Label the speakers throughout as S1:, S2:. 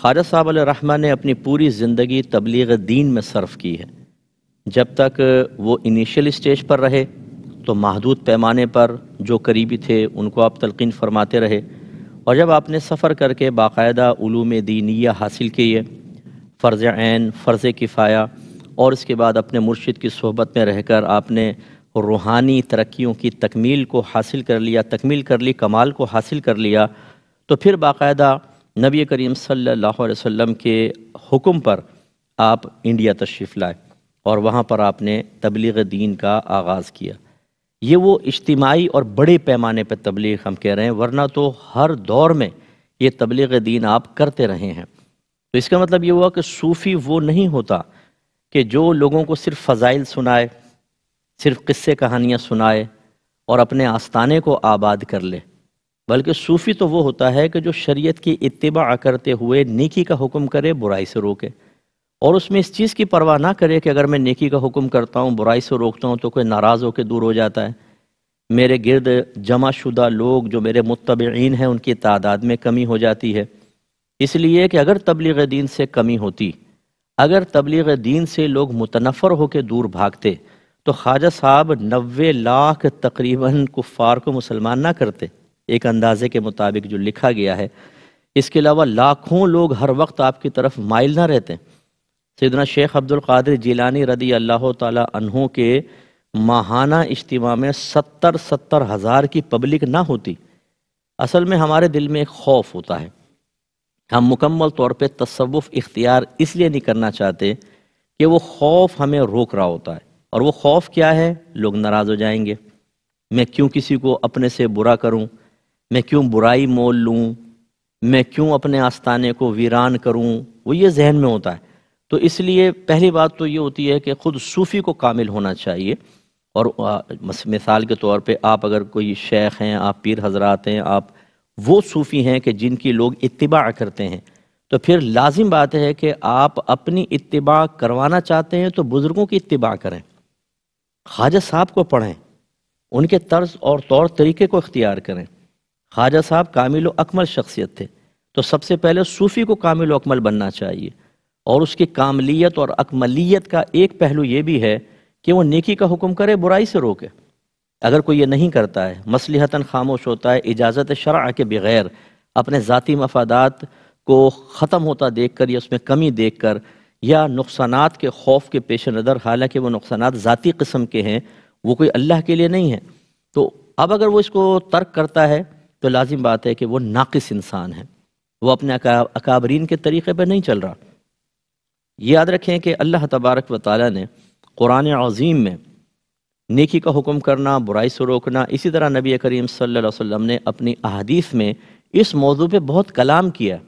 S1: ख्वाजा साहब रहमा ने अपनी पूरी ज़िंदगी तबलीग दीन में सर्फ की है जब तक वो इनिशियल स्टेज पर रहे तो महदूद पैमाने पर जो करीबी थे उनको आप तलकिन फरमाते रहे और जब आपने सफ़र करके बाकायदा ूम दीनिया हासिल किए फ़र्ज़ आन फ़र्ज़ किफ़ाया और इसके बाद अपने मुर्शद की सहबत में रहकर आपने रूहानी तरक्की की तकमील को हासिल कर लिया तकमील कर ली कमाल को हासिल कर लिया तो फिर बाकायदा नबी करीम सल्लल्लाहु अलैहि वसल्लम के हुक्म पर आप इंडिया तशरीफ़ लाए और वहाँ पर आपने तबलीग दीन का आगाज़ किया ये वो इज्तमाही और बड़े पैमाने पर तबलीग हम कह रहे हैं वरना तो हर दौर में ये तबलीग दीन आप करते रहे हैं तो इसका मतलब ये हुआ कि सूफ़ी वो नहीं होता कि जो लोगों को सिर्फ फ़जाइल सुनाए सिर्फ किस्से कहानियाँ सुनाए और अपने आस्ताने को आबाद कर ले बल्कि सूफ़ी तो वो होता है कि जो शरीयत की इतबा करते हुए नेकी का हुक्म करे बुराई से रोके और उसमें इस चीज़ की परवाह ना करे कि अगर मैं नेकी का हुक्म करता हूँ बुराई से रोकता हूँ तो कोई नाराज़ होकर दूर हो जाता है मेरे गिरद जमा शुदा लोग जो मेरे मुतबीन हैं उनकी तादाद में कमी हो जाती है इसलिए कि अगर तबलीग दीन से कमी होती अगर तबलीग दीन से लोग मुतनफ़र होकर दूर भागते तो ख्वाजा साहब नबे लाख तकरीबन कुफ़ार को मुसलमान ना करते एक अंदाजे के मुताबिक जो लिखा गया है इसके अलावा लाखों लोग हर वक्त आपकी तरफ माइल ना रहते सदना शेख अब्दुल कादिर जिलानी रदी अल्लाह तहों के माहाना इज्तम में सत्तर सत्तर हज़ार की पब्लिक ना होती असल में हमारे दिल में एक खौफ होता है हम मुकम्मल तौर पर तसवुफ़ इख्तियार इसलिए नहीं करना चाहते कि वो खौफ हमें रोक रहा होता है और वो खौफ क्या है लोग नाराज़ हो जाएंगे मैं क्यों किसी को अपने से बुरा करूं मैं क्यों बुराई मोल लूँ मैं क्यों अपने आस्थाने को वीरान करूँ वो ये जहन में होता है तो इसलिए पहली बात तो ये होती है कि ख़ुद सूफ़ी को कामिल होना चाहिए और मिसाल के तौर पे आप अगर कोई शेख हैं आप पीर हजरात हैं आप वो सूफ़ी हैं कि जिनकी लोग इतबा करते हैं तो फिर लाजिम बात है कि आप अपनी इतबा करवाना चाहते हैं तो बुज़ुर्गों की इतबा करें ख्वाजा साहब को पढ़ें उनके तर्ज और तौर तरीके को इख्तियार करें ख्वाजा साहब कामिल अकमल शख्सियत थे तो सबसे पहले सूफ़ी को कामिल अकमल बनना चाहिए और उसकी कामलियत और अकमलियत का एक पहलू ये भी है कि वो नेकी का हुक्म करे बुराई से रोके अगर कोई ये नहीं करता है मसलहता खामोश होता है इजाज़त शरा के बगैर अपने ज़ाती मफादात को ख़त्म होता देख कर या उसमें कमी देख कर या नुकसान के खौफ के पेश नज़र हालाँकि वो नुकसान ज़ाती कस्म के हैं वो कोई अल्लाह के लिए नहीं है तो अब अगर वो इसको तर्क करता है तो लाजिम बात है कि वो नाकिस इंसान है वो अपने अकाबरीन के तरीक़े पर नहीं चल रहा याद रखें कि अल्लाह तबारक व ताली ने कुरान अजीम में नेकी का हुक्म करना बुराई से रोकना इसी तरह नबी करीम सल्लल्लाहु अलैहि वसल्लम ने अपनी अहदीस में इस मौजू पे बहुत कलाम किया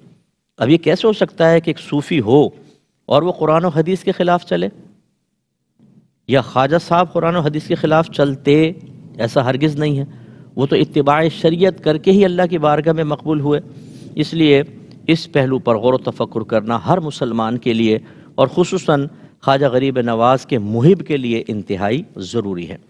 S1: अब ये कैसे हो सकता है कि एक सूफ़ी हो और वो कुरान और हदीस के ख़िलाफ़ चले या ख्वाजा साहब कुरान और हदीस के ख़िलाफ़ चलते ऐसा हरगिज़ नहीं है वो तो इतबा शरीयत करके ही अल्लाह की बारगाह में मकबूल हुए इसलिए इस पहलू पर गौर तफक्र करना हर मुसलमान के लिए और खसूस ख्वाजा गरीब नवाज़ के मुहिब के लिए इंतहाई ज़रूरी है